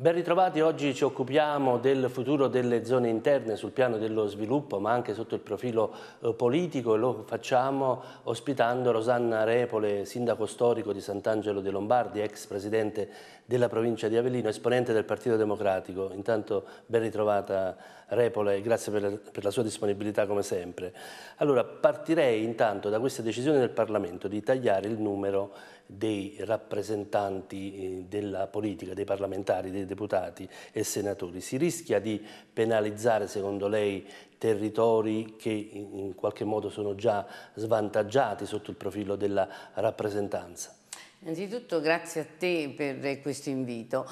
Ben ritrovati, oggi ci occupiamo del futuro delle zone interne sul piano dello sviluppo ma anche sotto il profilo eh, politico e lo facciamo ospitando Rosanna Repole, sindaco storico di Sant'Angelo de Lombardi, ex presidente della provincia di Avellino, esponente del Partito Democratico. Intanto ben ritrovata Repole, e grazie per la, per la sua disponibilità come sempre. Allora, partirei intanto da questa decisione del Parlamento di tagliare il numero dei rappresentanti eh, della politica, dei parlamentari, dei deputati e senatori. Si rischia di penalizzare, secondo lei, territori che in qualche modo sono già svantaggiati sotto il profilo della rappresentanza? Innanzitutto grazie a te per questo invito.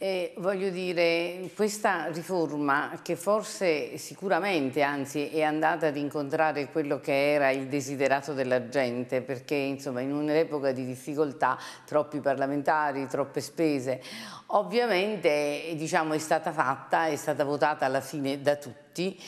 Eh, voglio dire, questa riforma che forse sicuramente anzi è andata ad incontrare quello che era il desiderato della gente perché insomma in un'epoca di difficoltà troppi parlamentari, troppe spese ovviamente diciamo, è stata fatta, è stata votata alla fine da tutti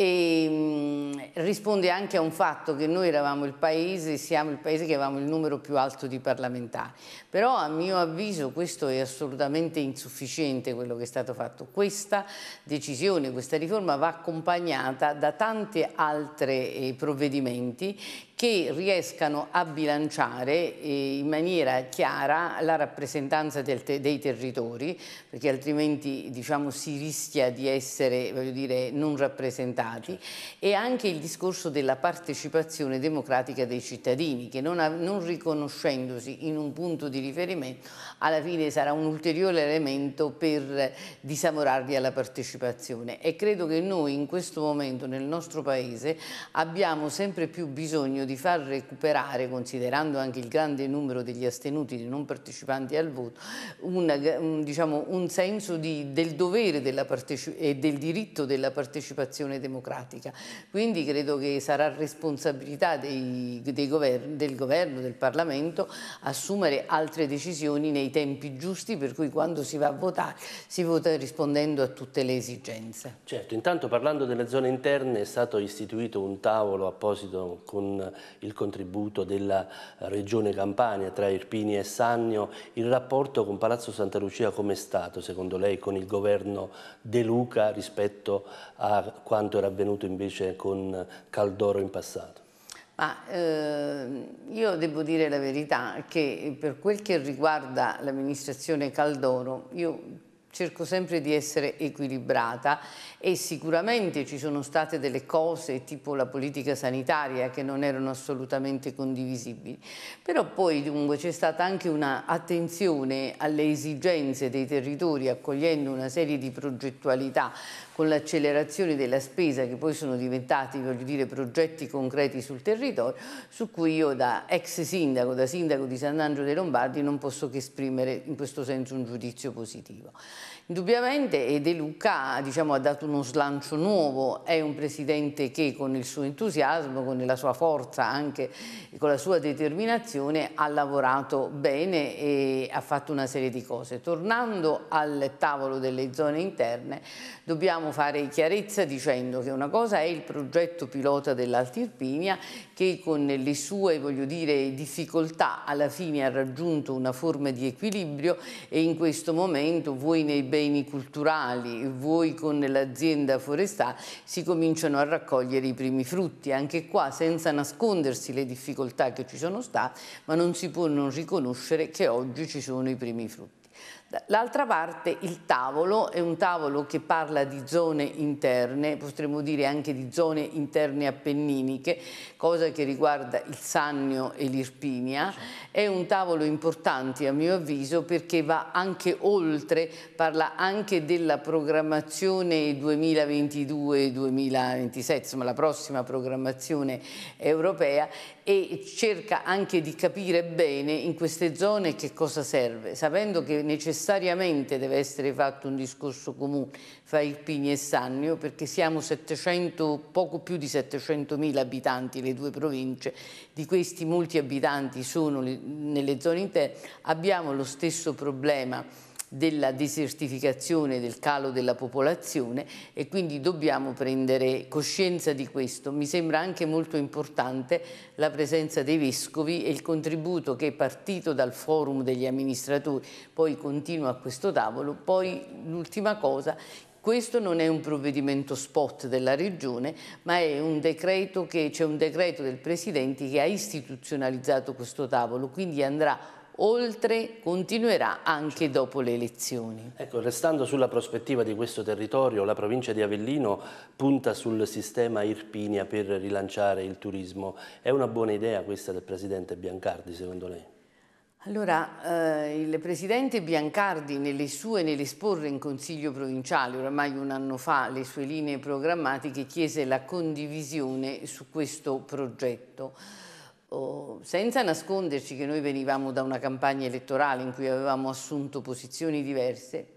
e mm, risponde anche a un fatto che noi eravamo il paese, siamo il paese che avevamo il numero più alto di parlamentari, però a mio avviso questo è assolutamente insufficiente quello che è stato fatto, questa decisione, questa riforma va accompagnata da tanti altri eh, provvedimenti che riescano a bilanciare eh, in maniera chiara la rappresentanza te dei territori, perché altrimenti diciamo, si rischia di essere dire, non rappresentati, certo. e anche il discorso della partecipazione democratica dei cittadini, che non, non riconoscendosi in un punto di riferimento, alla fine sarà un ulteriore elemento per disamorarli alla partecipazione. E credo che noi in questo momento nel nostro Paese abbiamo sempre più bisogno di far recuperare, considerando anche il grande numero degli astenuti, di non partecipanti al voto, una, un, diciamo, un, senso di, del dovere e del diritto della partecipazione democratica. Quindi credo che sarà responsabilità dei, dei governi, del governo, del Parlamento, assumere altre decisioni nei tempi giusti, per cui quando si va a votare si vota rispondendo a tutte le esigenze. Certo, intanto parlando delle zone interne è stato istituito un tavolo apposito con il contributo della Regione Campania tra Irpini e Sannio, il rapporto con Palazzo Santa Lucia come è stato secondo lei con il governo De Luca rispetto a quanto era avvenuto invece con Caldoro in passato? Ma eh, io devo dire la verità che per quel che riguarda l'amministrazione Caldoro, io cerco sempre di essere equilibrata e sicuramente ci sono state delle cose tipo la politica sanitaria che non erano assolutamente condivisibili, però poi dunque c'è stata anche un'attenzione alle esigenze dei territori accogliendo una serie di progettualità con l'accelerazione della spesa che poi sono diventati voglio dire, progetti concreti sul territorio su cui io da ex sindaco, da sindaco di Sant'Angelo dei Lombardi non posso che esprimere in questo senso un giudizio positivo. Indubbiamente e De Luca diciamo, ha dato uno slancio nuovo, è un presidente che con il suo entusiasmo, con la sua forza, anche con la sua determinazione ha lavorato bene e ha fatto una serie di cose. Tornando al tavolo delle zone interne dobbiamo fare chiarezza dicendo che una cosa è il progetto pilota dell'Altirpinia che con le sue dire, difficoltà alla fine ha raggiunto una forma di equilibrio e in questo momento voi nei beni culturali, voi con l'azienda forestale, si cominciano a raccogliere i primi frutti, anche qua senza nascondersi le difficoltà che ci sono state, ma non si può non riconoscere che oggi ci sono i primi frutti. L'altra parte, il tavolo, è un tavolo che parla di zone interne, potremmo dire anche di zone interne appenniniche, cosa che riguarda il Sannio e l'Irpinia. È un tavolo importante a mio avviso perché va anche oltre, parla anche della programmazione 2022-2027, insomma la prossima programmazione europea e cerca anche di capire bene in queste zone che cosa serve, sapendo che è necessario necessariamente deve essere fatto un discorso comune fra Irpini e Sannio perché siamo 700, poco più di 700.000 abitanti le due province, di questi molti abitanti sono nelle zone interne, abbiamo lo stesso problema della desertificazione, del calo della popolazione e quindi dobbiamo prendere coscienza di questo. Mi sembra anche molto importante la presenza dei vescovi e il contributo che è partito dal forum degli amministratori, poi continua a questo tavolo. Poi l'ultima cosa questo non è un provvedimento spot della Regione, ma è un decreto, che, cioè un decreto del Presidente che ha istituzionalizzato questo tavolo, quindi andrà oltre continuerà anche dopo le elezioni. Ecco, restando sulla prospettiva di questo territorio, la provincia di Avellino punta sul sistema Irpinia per rilanciare il turismo. È una buona idea questa del Presidente Biancardi, secondo lei? Allora, eh, il Presidente Biancardi nelle sue, nell'esporre in Consiglio Provinciale, oramai un anno fa, le sue linee programmatiche, chiese la condivisione su questo progetto. Oh, senza nasconderci che noi venivamo da una campagna elettorale in cui avevamo assunto posizioni diverse,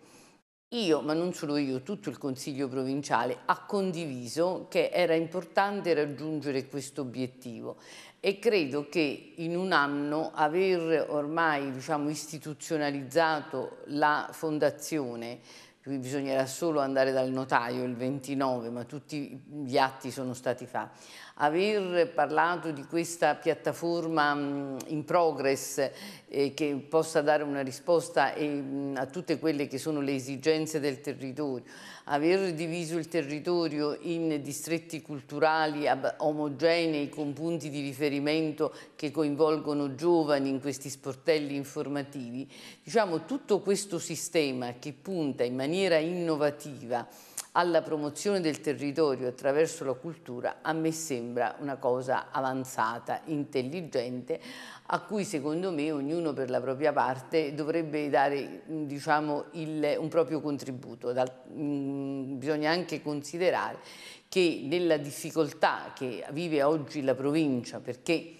io, ma non solo io, tutto il Consiglio provinciale ha condiviso che era importante raggiungere questo obiettivo e credo che in un anno aver ormai diciamo, istituzionalizzato la fondazione qui bisognerà solo andare dal notaio il 29, ma tutti gli atti sono stati fatti aver parlato di questa piattaforma mm, in progress eh, che possa dare una risposta eh, mm, a tutte quelle che sono le esigenze del territorio, aver diviso il territorio in distretti culturali omogenei con punti di riferimento che coinvolgono giovani in questi sportelli informativi, diciamo tutto questo sistema che punta in maniera innovativa alla promozione del territorio attraverso la cultura a me sembra una cosa avanzata, intelligente, a cui secondo me ognuno per la propria parte dovrebbe dare diciamo, il, un proprio contributo. Dal, mh, mm, bisogna anche considerare che nella difficoltà che vive oggi la provincia, perché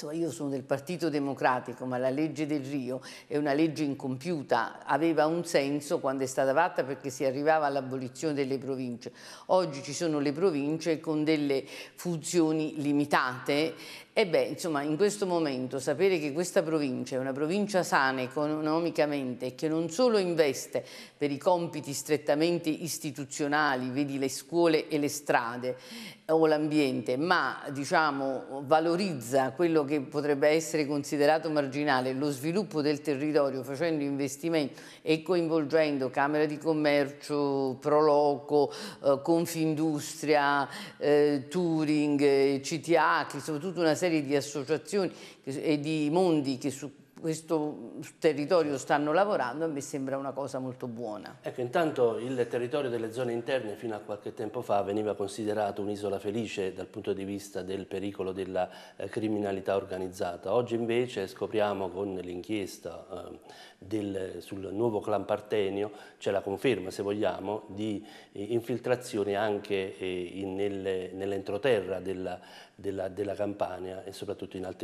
insomma, io sono del Partito Democratico, ma la legge del Rio è una legge incompiuta, aveva un senso quando è stata fatta perché si arrivava all'abolizione delle province. Oggi ci sono le province con delle funzioni limitate e beh, insomma, in questo momento sapere che questa provincia è una provincia sana economicamente e che non solo investe per i compiti strettamente istituzionali, vedi le scuole e le strade o l'ambiente, ma diciamo, valorizza quello che potrebbe essere considerato marginale, lo sviluppo del territorio facendo investimenti e coinvolgendo Camera di Commercio, Proloco, eh, Confindustria, eh, Turing, eh, CTA, che sono tutta una serie di associazioni e di mondi che su questo territorio stanno lavorando e mi sembra una cosa molto buona. Ecco, intanto il territorio delle zone interne fino a qualche tempo fa veniva considerato un'isola felice dal punto di vista del pericolo della eh, criminalità organizzata. Oggi invece scopriamo con l'inchiesta eh, sul nuovo clan Partenio, c'è la conferma se vogliamo, di eh, infiltrazioni anche eh, in, nel, nell'entroterra della, della, della Campania e soprattutto in Alta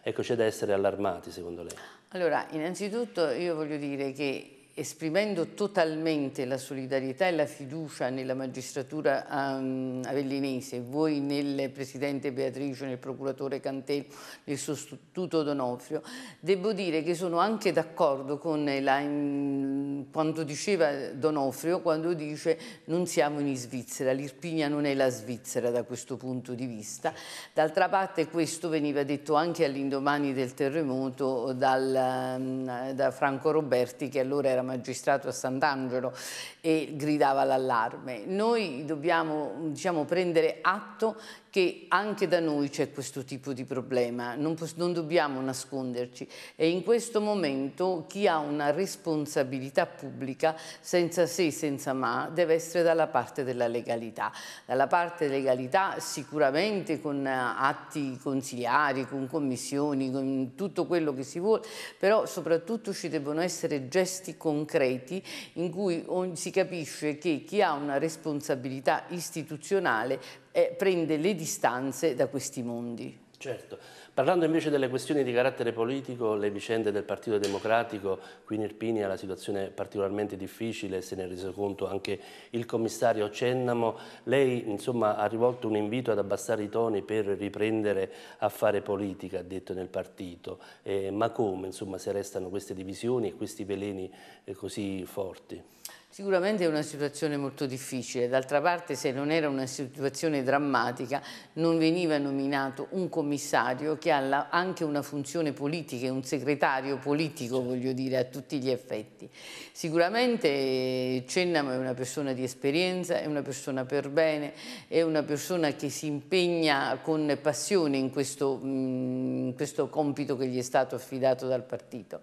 Ecco, c'è da essere allarmati secondo me secondo lei? Allora, innanzitutto io voglio dire che esprimendo totalmente la solidarietà e la fiducia nella magistratura um, avellinese, voi nel Presidente Beatrice, nel Procuratore Cantello, nel sostituto D'Onofrio, devo dire che sono anche d'accordo con la, in, quanto diceva D'Onofrio quando dice non siamo in Svizzera, l'Irpigna non è la Svizzera da questo punto di vista. D'altra parte questo veniva detto anche all'indomani del terremoto dal, ehm, da Franco Roberti che allora era magistrato a Sant'Angelo e gridava l'allarme. Noi dobbiamo diciamo, prendere atto che anche da noi c'è questo tipo di problema, non, non dobbiamo nasconderci e in questo momento chi ha una responsabilità pubblica senza se, e senza ma, deve essere dalla parte della legalità, dalla parte legalità sicuramente con eh, atti consigliari, con commissioni, con tutto quello che si vuole, però soprattutto ci devono essere gesti concreti in cui si capisce che chi ha una responsabilità istituzionale eh, prende le distanze da questi mondi. Certo. Parlando invece delle questioni di carattere politico, le vicende del Partito Democratico, qui in Irpini Irpinia la situazione particolarmente difficile, se ne è reso conto anche il commissario Cennamo. Lei insomma, ha rivolto un invito ad abbassare i toni per riprendere a fare politica, ha detto nel partito. Eh, ma come insomma, se restano queste divisioni e questi veleni eh, così forti? Sicuramente è una situazione molto difficile, d'altra parte se non era una situazione drammatica non veniva nominato un commissario che ha anche una funzione politica, un segretario politico certo. voglio dire a tutti gli effetti. Sicuramente eh, Cennam è una persona di esperienza, è una persona per bene, è una persona che si impegna con passione in questo, mm, in questo compito che gli è stato affidato dal partito.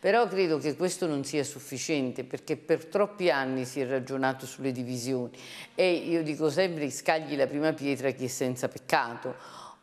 Però credo che questo non sia sufficiente perché per troppi anni si è ragionato sulle divisioni e io dico sempre scagli la prima pietra chi è senza peccato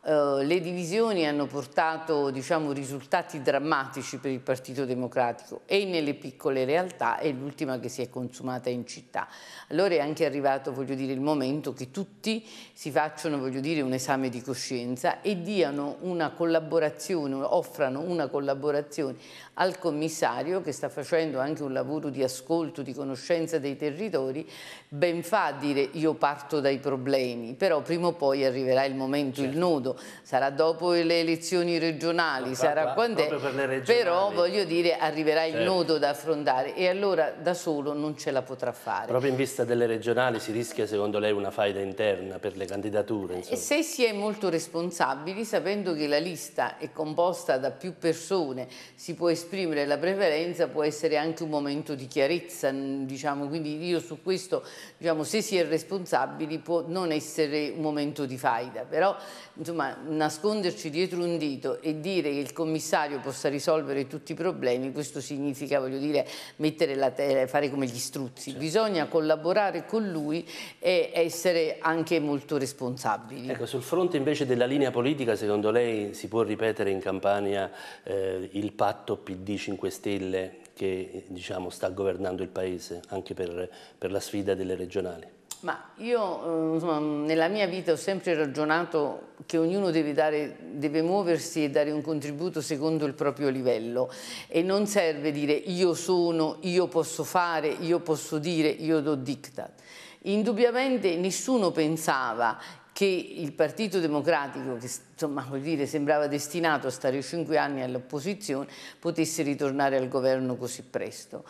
eh, le divisioni hanno portato diciamo, risultati drammatici per il Partito Democratico e nelle piccole realtà e l'ultima che si è consumata in città. Allora è anche arrivato voglio dire, il momento che tutti si facciano voglio dire, un esame di coscienza e diano una collaborazione, offrano una collaborazione al commissario che sta facendo anche un lavoro di ascolto, di conoscenza dei territori, ben fa dire io parto dai problemi, però prima o poi arriverà il momento, certo. il nodo sarà dopo le elezioni regionali, no, ah, sarà ah, ah, quando è, però voglio dire arriverà certo. il nodo da affrontare e allora da solo non ce la potrà fare. Proprio in vista delle regionali si rischia secondo lei una faida interna per le candidature? Eh, insomma. E se si è molto responsabili, sapendo che la lista è composta da più persone, si può esprimere la preferenza, può essere anche un momento di chiarezza, diciamo, quindi io su questo, diciamo, se si è responsabili può non essere un momento di faida, però insomma insomma nasconderci dietro un dito e dire che il commissario possa risolvere tutti i problemi, questo significa voglio dire mettere la tela, fare come gli struzzi, certo. bisogna collaborare con lui e essere anche molto responsabili. Ecco, sul fronte invece della linea politica secondo lei si può ripetere in Campania eh, il patto PD 5 Stelle che diciamo, sta governando il Paese anche per, per la sfida delle regionali? Ma io eh, insomma, nella mia vita ho sempre ragionato che ognuno deve, dare, deve, muoversi e dare un contributo secondo il proprio livello e non serve dire io sono, io posso fare, io posso dire, io do diktat. Indubbiamente nessuno pensava che il Partito Democratico, che insomma, dire, sembrava destinato a stare cinque anni all'opposizione, potesse ritornare al governo così presto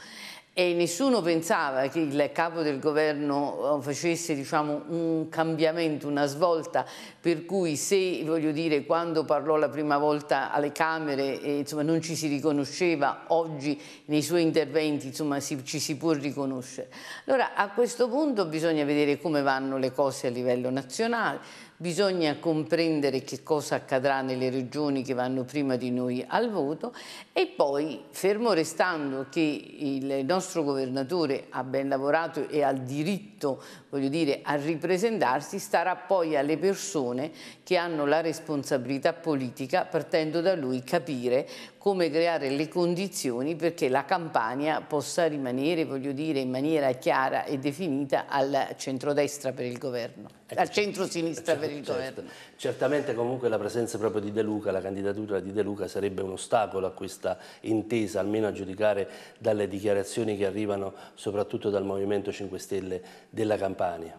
e nessuno pensava che il capo del governo eh, facesse diciamo, un cambiamento, una svolta, per cui se dire, quando parlò la prima volta alle Camere eh, insomma, non ci si riconosceva, oggi nei suoi interventi insomma, si, ci si può riconoscere. Allora a questo punto bisogna vedere come vanno le cose a livello nazionale, bisogna comprendere che cosa accadrà nelle regioni che vanno prima di noi al voto e poi, fermo restando che il nostro governatore ha ben lavorato e ha il diritto, voglio dire, a ripresentarsi, starà poi alle persone che hanno la responsabilità politica, partendo da lui, capire come creare le condizioni perché la campagna possa rimanere, voglio dire, in maniera chiara e definita al centrodestra per il governo, eh, al certo, centrosinistra certo, per il certo. governo. Certamente comunque la presenza proprio di De Luca, la candidatura di De Luca sarebbe un ostacolo a questa intesa, almeno a giudicare dalle dichiarazioni che arrivano soprattutto dal Movimento 5 Stelle della Campania.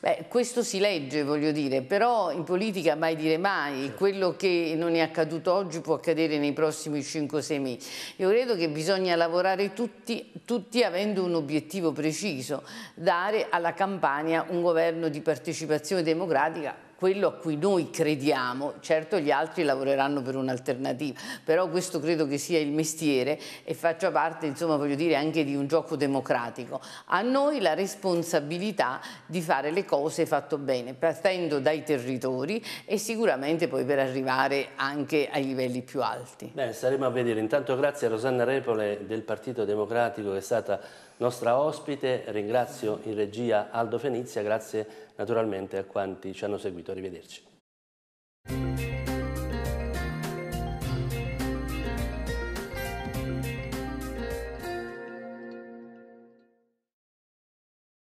Beh, questo si legge, voglio dire, però in politica mai dire mai, certo. quello che non è accaduto oggi può accadere nei prossimi 5-6 mesi. Io credo che bisogna lavorare tutti, tutti avendo un obiettivo preciso, dare alla campagna un governo di partecipazione democratica quello a cui noi crediamo, certo gli altri lavoreranno per un'alternativa, però questo credo che sia il mestiere e faccia parte, insomma, voglio dire, anche di un gioco democratico. A noi la responsabilità di fare le cose fatto bene, partendo dai territori e sicuramente poi per arrivare anche ai livelli più alti. Beh, saremo a vedere. Intanto grazie a Rosanna Repole del Partito Democratico che è stata nostra ospite, ringrazio in regia Aldo Fenizia, grazie naturalmente a quanti ci hanno seguito, arrivederci.